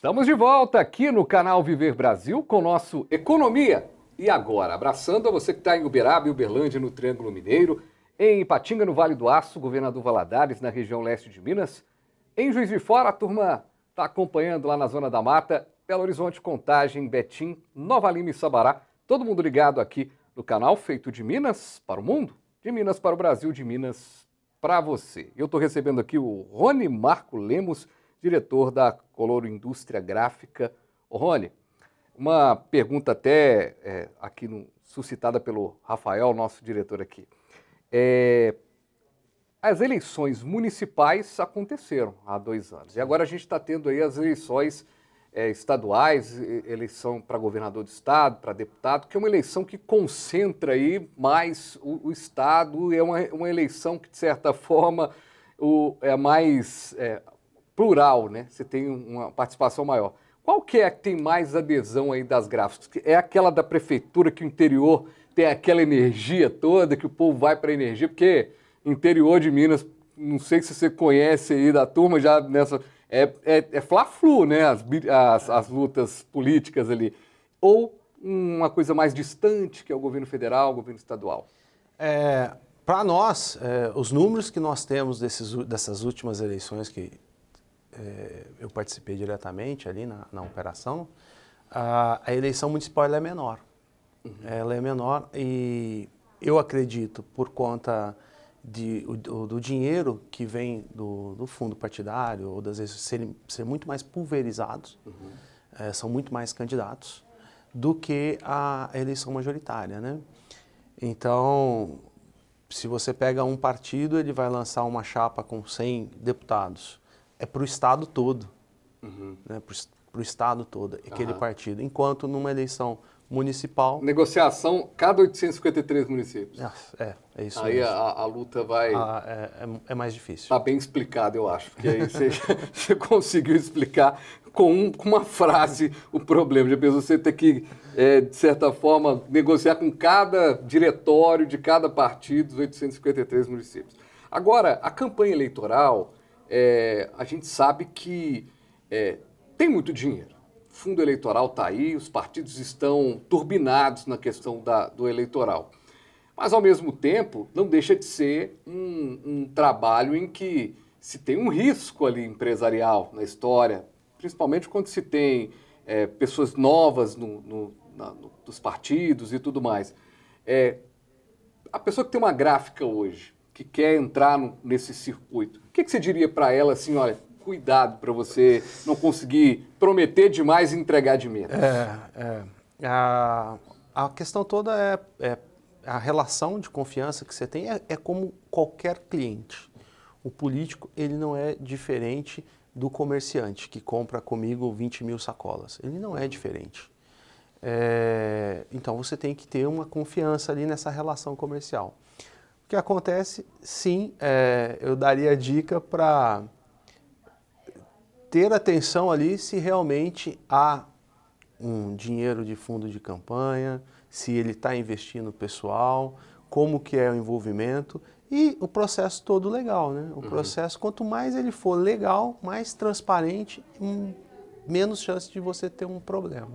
Estamos de volta aqui no canal Viver Brasil com o nosso Economia. E agora, abraçando a você que está em Uberaba e Uberlândia, no Triângulo Mineiro, em Ipatinga, no Vale do Aço, Governador Valadares, na região leste de Minas. Em Juiz de Fora, a turma está acompanhando lá na Zona da Mata, Belo Horizonte, Contagem, Betim, Nova Lima e Sabará. Todo mundo ligado aqui no canal feito de Minas para o mundo, de Minas para o Brasil, de Minas para você. Eu estou recebendo aqui o Rony Marco Lemos, diretor da Coloro Indústria Gráfica. Rony, uma pergunta até é, aqui no, suscitada pelo Rafael, nosso diretor aqui. É, as eleições municipais aconteceram há dois anos e agora a gente está tendo aí as eleições é, estaduais, eleição para governador do estado, para deputado, que é uma eleição que concentra aí mais o, o estado, é uma, uma eleição que de certa forma o, é mais é, plural, né? Você tem uma participação maior. Qual que é a que tem mais adesão aí das gráficas? É aquela da prefeitura que o interior tem aquela energia toda, que o povo vai para a energia, porque interior de Minas, não sei se você conhece aí da turma já nessa... É, é, é fla-flu, né? As, as, as lutas políticas ali. Ou uma coisa mais distante, que é o governo federal, o governo estadual? É, Para nós, é, os números que nós temos desses, dessas últimas eleições que é, eu participei diretamente ali na, na operação, a, a, eleição municipal é menor. Uhum. Ela é menor e eu acredito, por conta de, do, do, dinheiro que vem do, do fundo partidário, ou das vezes ser, ser muito mais pulverizados, uhum. é, são muito mais candidatos, do que a eleição majoritária, né? Então, se você pega um partido, ele vai lançar uma chapa com 100 deputados é para o Estado todo. Uhum. Né? Para o Estado todo, aquele uhum. partido. Enquanto numa eleição municipal. Negociação, cada 853 municípios. É, é isso Aí a, a, luta vai. Ah, é, é, é, mais difícil. Está bem explicado, eu acho, porque aí você, você conseguiu explicar com, um, com, uma frase o problema. Já pensou você ter que, é, de certa forma, negociar com cada diretório de cada partido, os 853 municípios. Agora, a campanha eleitoral é, a gente sabe que é, tem muito dinheiro. O fundo eleitoral está aí, os partidos estão turbinados na questão da, do eleitoral. Mas, ao mesmo tempo, não deixa de ser um, um trabalho em que se tem um risco ali empresarial na história, principalmente quando se tem é, pessoas novas no, no, na, no, dos partidos e tudo mais. É, a pessoa que tem uma gráfica hoje, que quer entrar no, nesse circuito, o que, que você diria para ela assim, olha, cuidado para você não conseguir prometer demais e entregar de menos? É, é. A, a questão toda é, é, a relação de confiança que você tem é, é como qualquer cliente. O político ele não é diferente do comerciante que compra comigo 20 mil sacolas. Ele não é diferente. É, então você tem que ter uma confiança ali nessa relação comercial que acontece, sim, é, eu daria a dica para ter atenção ali se realmente há um dinheiro de fundo de campanha, se ele está investindo pessoal, como que é o envolvimento e o processo todo legal, né? O uhum. processo, quanto mais ele for legal, mais transparente, hum, menos chance de você ter um problema.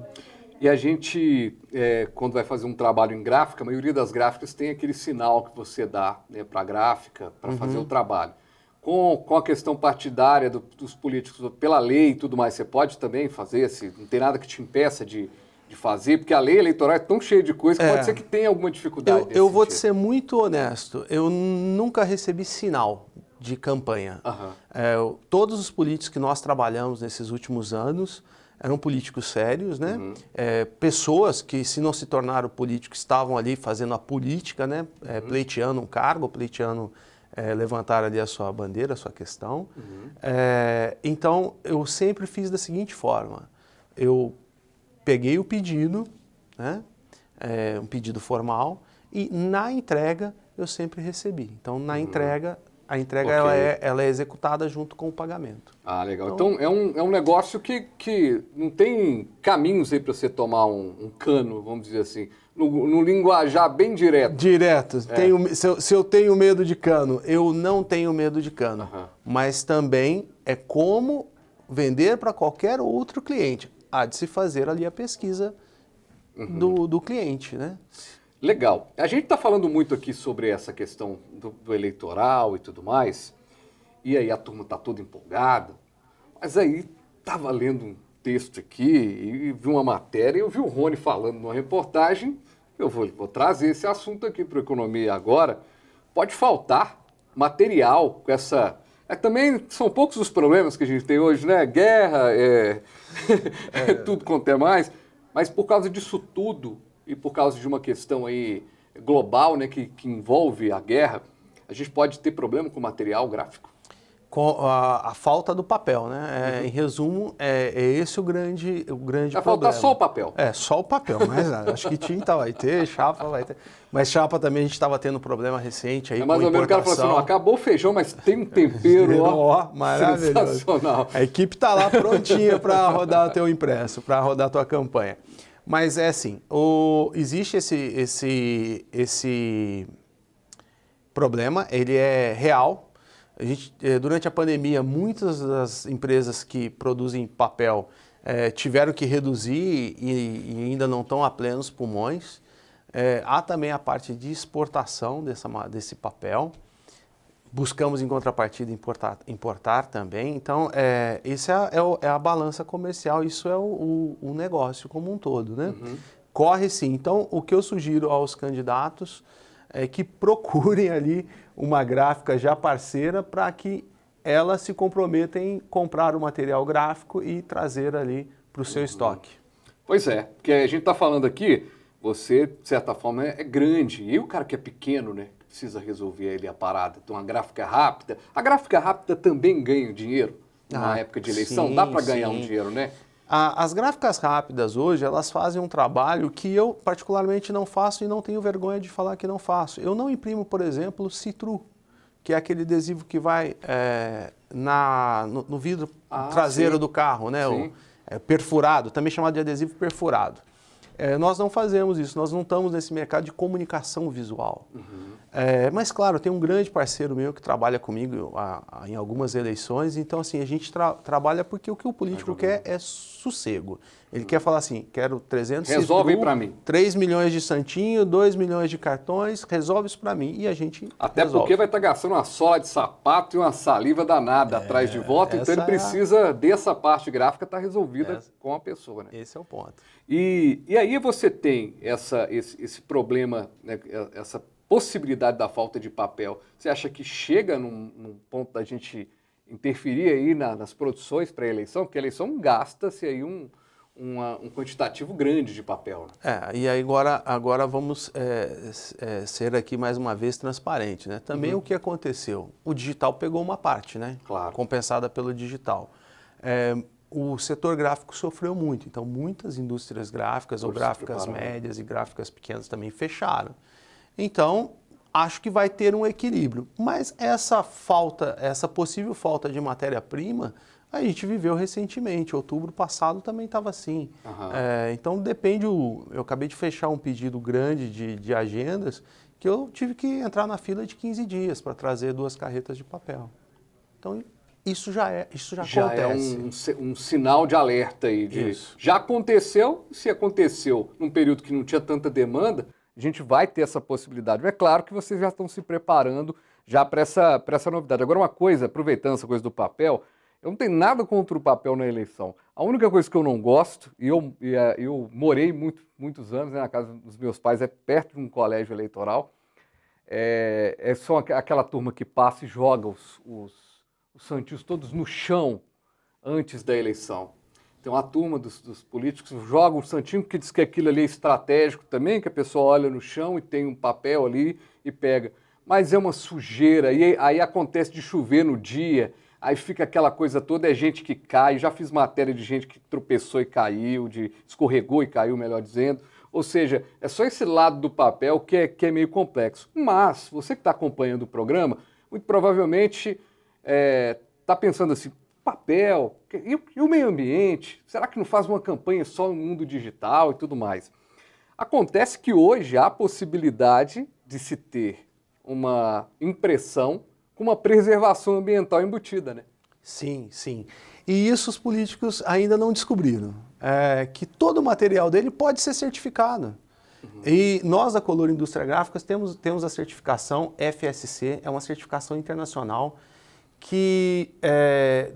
E a gente, é, quando vai fazer um trabalho em gráfica, a maioria das gráficas tem aquele sinal que você dá né, para a gráfica, para uhum. fazer o trabalho. Com, com a questão partidária do, dos políticos, pela lei e tudo mais, você pode também fazer, se não tem nada que te impeça de, de fazer, porque a lei eleitoral é tão cheia de coisa que é. pode ser que tenha alguma dificuldade. Eu, eu vou te ser muito honesto, eu nunca recebi sinal de campanha. Uhum. É, todos os políticos que nós trabalhamos nesses últimos anos, eram políticos sérios, né? Uhum. É, pessoas que, se não se tornaram políticos, estavam ali fazendo a política, né? É, uhum. pleiteando um cargo, pleiteando é, levantar ali a sua bandeira, a sua questão. Uhum. É, então, eu sempre fiz da seguinte forma: eu peguei o pedido, né? É, um pedido formal, e na entrega eu sempre recebi. Então, na uhum. entrega, a entrega okay. ela, é, ela é executada junto com o pagamento. Ah, legal. Então, então, é, um, é um negócio que, que não tem caminhos aí para você tomar um, um, cano, vamos dizer assim, no, no linguajar bem direto. Direto. É. Tenho, se, eu, se eu tenho medo de cano, eu não tenho medo de cano. Uh -huh. Mas também é como vender para qualquer outro cliente. Há de se fazer ali a pesquisa uh uhum. -huh. do, do cliente, né? Legal. A gente está falando muito aqui sobre essa questão do, do, eleitoral e tudo mais, e aí a turma está toda empolgada, mas aí estava lendo um texto aqui e, e vi uma matéria, e eu vi o Rony falando numa reportagem, eu vou, vou trazer esse assunto aqui para a Economia Agora. Pode faltar material com essa é, também são poucos os problemas que a gente tem hoje, né? Guerra, é... É, é... tudo quanto é mais. Mas por causa disso tudo, e por causa de uma questão aí global, né, que, que envolve a guerra, a gente pode ter problema com o material gráfico. Com a, a falta do papel, né? É, uhum. Em resumo, é, é, esse o grande, o grande problema. Vai faltar só o papel. É, só o papel, mas ah, acho que tinta vai ter, chapa vai ter. Mas chapa também a gente estava tendo um problema recente aí. É mais ou menos o cara falou assim: não, acabou o feijão, mas tem um tempero. ó, ó, maravilhoso. Sensacional. A equipe está lá prontinha para rodar o teu impresso, para rodar a tua campanha. Mas é assim, o, existe esse, esse, esse problema, ele é real. A gente, eh, durante a pandemia, muitas das empresas que produzem papel é, tiveram que reduzir e, e ainda não estão a plenos pulmões. É, há também a parte de exportação dessa, desse papel. Buscamos, em contrapartida, importar, importar também. Então, é, essa é, é, é, a balança comercial, isso é o, o, o negócio como um todo, né? Uhum. Corre sim. Então, o que eu sugiro aos candidatos é que procurem ali uma gráfica já parceira para que ela se comprometa em comprar o material gráfico e trazer ali para o seu uhum. estoque. Pois é, porque a gente está falando aqui, você, de certa forma, é, é grande. E o cara que é pequeno, né? precisa resolver ele a parada. Então, a gráfica é rápida. A gráfica rápida também ganha dinheiro ah, na época de eleição. Sim, Dá para ganhar sim. um dinheiro, né? as gráficas rápidas hoje, elas fazem um trabalho que eu particularmente não faço e não tenho vergonha de falar que não faço. Eu não imprimo, por exemplo, Citru, que é aquele adesivo que vai é, na, no, no vidro ah, traseiro sim. do carro, né? O, é, perfurado, também chamado de adesivo perfurado. É, nós não fazemos isso, nós não estamos nesse mercado de comunicação visual. Uhum. É, mas, claro, tem um grande parceiro meu que trabalha comigo a, a, em algumas eleições, então, assim, a gente tra trabalha porque o que o político né? quer é sossego. Ele quer falar assim: quero 300 Resolve para mim. 3 milhões de santinho, 2 milhões de cartões, resolve isso para mim. E a gente. Até resolve. porque vai estar tá gastando uma sola de sapato e uma saliva danada é, atrás de é, voto. então ele precisa dessa parte gráfica estar tá resolvida essa, com a pessoa. Né? Esse é o ponto. E, e aí você tem essa, esse, esse problema, né, é, essa possibilidade da falta de papel. Você acha que chega num, num ponto da gente interferir aí na, nas produções para a eleição? Porque a eleição gasta-se aí um uma, um quantitativo grande de papel. Né? É, e agora, agora vamos é, é, ser aqui mais uma vez transparente. Né? Também uhum. o que aconteceu? O digital pegou uma parte, né? Claro. compensada pelo digital. É, o setor gráfico sofreu muito, então muitas indústrias gráficas, Por ou gráficas né? médias e gráficas pequenas também fecharam. Então, acho que vai ter um equilíbrio, mas essa falta, essa possível falta de matéria-prima, a gente viveu recentemente, outubro passado também estava assim. Uhum. É, então depende, o, eu acabei de fechar um pedido grande de, de agendas que eu tive que entrar na fila de 15 dias para trazer duas carretas de papel. Então isso já é, isso já, já acontece. É um, um, sinal de alerta aí. De, isso. Já aconteceu, se aconteceu num período que não tinha tanta demanda, a gente vai ter essa possibilidade. É claro que vocês já estão se preparando já para essa, essa novidade. Agora, uma coisa, aproveitando essa coisa do papel, eu não tenho nada contra o papel na eleição. A única coisa que eu não gosto, e eu, e, é, eu morei muito, muitos anos né, na casa dos meus pais, é perto de um colégio eleitoral, é, é só aquela turma que passa e joga os, os, os todos no chão antes da eleição. Tem uma turma dos, dos políticos que joga o santinho que diz que aquilo ali é estratégico também, que a pessoa olha no chão e tem um papel ali e pega. Mas é uma sujeira, e aí acontece de chover no dia, Aí fica aquela coisa toda, é gente que cai. Já fiz matéria de gente que tropeçou e caiu, de escorregou e caiu, melhor dizendo. Ou seja, é só esse lado do papel que é, que é meio complexo. Mas, você que está acompanhando o programa, muito provavelmente está é, tá pensando assim: papel, e, e o meio ambiente? Será que não faz uma campanha só no mundo digital e tudo mais? Acontece que hoje há a possibilidade de se ter uma impressão com uma preservação ambiental embutida, né? Sim, sim. E isso os políticos ainda não descobriram. É, que todo o material dele pode ser certificado. Uhum. E nós da Color Indústria Gráfica temos, temos a certificação FSC, é uma certificação internacional que é,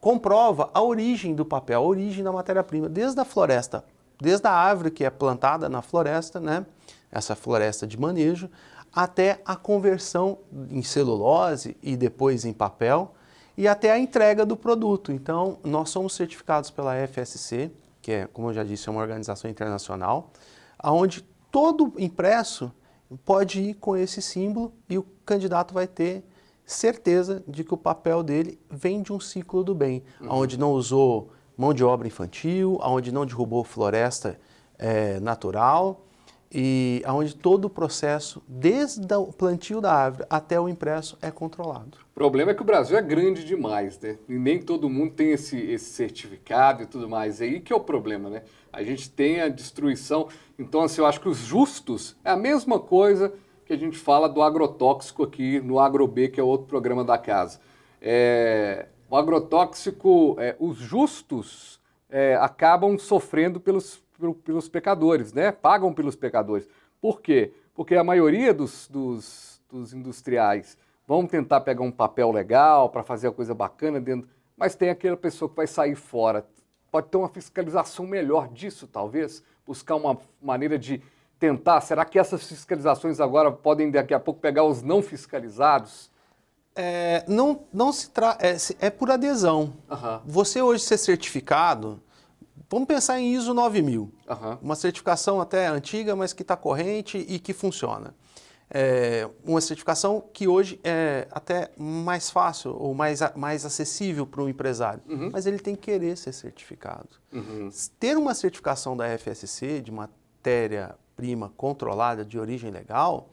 comprova a origem do papel, a origem da matéria-prima, desde a floresta, desde a árvore que é plantada na floresta, né? essa floresta de manejo, até a conversão em celulose e depois em papel e até a entrega do produto. Então, nós somos certificados pela FSC, que é, como eu já disse, é uma organização internacional, aonde todo impresso pode ir com esse símbolo e o candidato vai ter certeza de que o papel dele vem de um ciclo do bem, uhum. onde não usou mão de obra infantil, onde não derrubou floresta é, natural, e onde todo o processo, desde o plantio da árvore até o impresso, é controlado. O problema é que o Brasil é grande demais, né? E nem todo mundo tem esse, esse certificado e tudo mais. aí que é o problema, né? A gente tem a destruição. Então, assim, eu acho que os justos é a mesma coisa que a gente fala do agrotóxico aqui no AgroB, que é outro programa da casa. É, o agrotóxico, é, os justos é, acabam sofrendo pelos pelos pecadores, né? Pagam pelos pecadores. Por quê? Porque a maioria dos, dos, dos industriais vão tentar pegar um papel legal para fazer a coisa bacana dentro, mas tem aquela pessoa que vai sair fora. Pode ter uma fiscalização melhor disso, talvez? Buscar uma maneira de tentar. Será que essas fiscalizações agora podem daqui a pouco pegar os não fiscalizados? É, não, não se tra... é, é por adesão. Uhum. Você hoje ser certificado, Vamos pensar em ISO 9000, uhum. uma certificação até antiga, mas que está corrente e que funciona. É uma certificação que hoje é até mais fácil ou mais, mais acessível para o empresário, uhum. mas ele tem que querer ser certificado. Uhum. Ter uma certificação da FSC de matéria-prima controlada de origem legal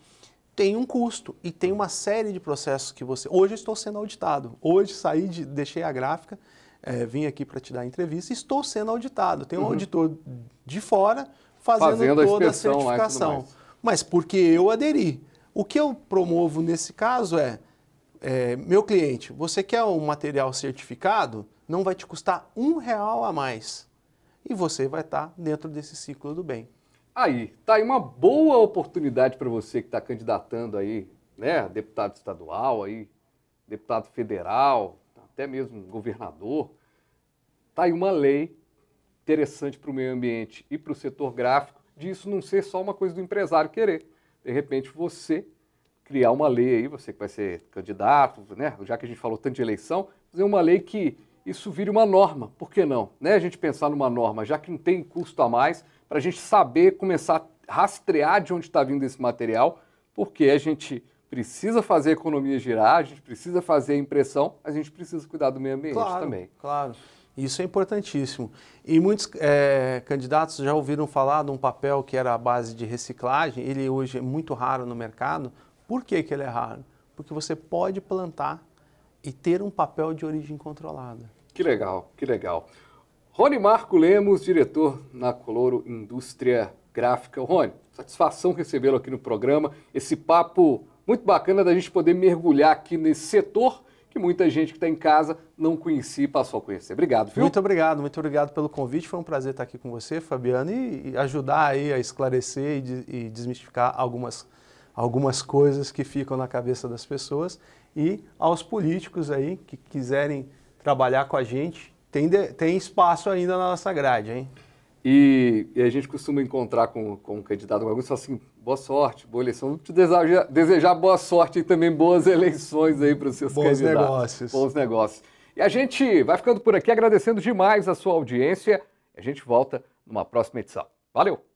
tem um custo e tem uma série de processos que você. Hoje eu estou sendo auditado. Hoje saí de deixei a gráfica é, vim aqui para te dar entrevista, estou sendo auditado. Tem um uhum. auditor de fora fazendo, fazendo toda a, a certificação. Mas porque eu aderi. O que eu promovo nesse caso é, é, meu cliente, você quer um material certificado? Não vai te custar um real a mais. E você vai estar dentro desse ciclo do bem. Aí, tá aí uma boa oportunidade para você que está candidatando aí, né, deputado estadual aí, deputado federal, até mesmo governador, está aí uma lei interessante para o meio ambiente e para o setor gráfico, de isso não ser só uma coisa do empresário querer. De repente você criar uma lei aí, você que vai ser candidato, né? já que a gente falou tanto de eleição, fazer uma lei que isso vire uma norma. Por que não? Né? A gente pensar numa norma, já que não tem custo a mais, para a gente saber começar a rastrear de onde está vindo esse material, porque a gente precisa fazer a economia girar, a gente precisa fazer a impressão, a gente precisa cuidar do meio ambiente claro, também. Claro, isso é importantíssimo. E muitos é, candidatos já ouviram falar de um papel que era a base de reciclagem, ele hoje é muito raro no mercado. Por que, que ele é raro? Porque você pode plantar e ter um papel de origem controlada. Que legal, que legal. Rony Marco Lemos, diretor na Coloro Indústria Gráfica. Rony, satisfação recebê-lo aqui no programa. Esse papo muito bacana da gente poder mergulhar aqui nesse setor que muita gente que está em casa não conhecia e passou a conhecer. Obrigado, viu? Muito obrigado, muito obrigado pelo convite. Foi um prazer estar aqui com você, Fabiano, e ajudar aí a esclarecer e, de, e desmistificar algumas, algumas coisas que ficam na cabeça das pessoas. E aos políticos aí que quiserem trabalhar com a gente, tem, de, tem espaço ainda na nossa grade, hein? E, e, a gente costuma encontrar com, com um candidato, alguns falam assim, boa sorte, boa eleição. Vou te desejar, desejar boa sorte e também boas eleições aí para os seus Bons candidatos. Bons negócios. Bons negócios. E a gente vai ficando por aqui agradecendo demais a sua audiência. A gente volta numa próxima edição. Valeu!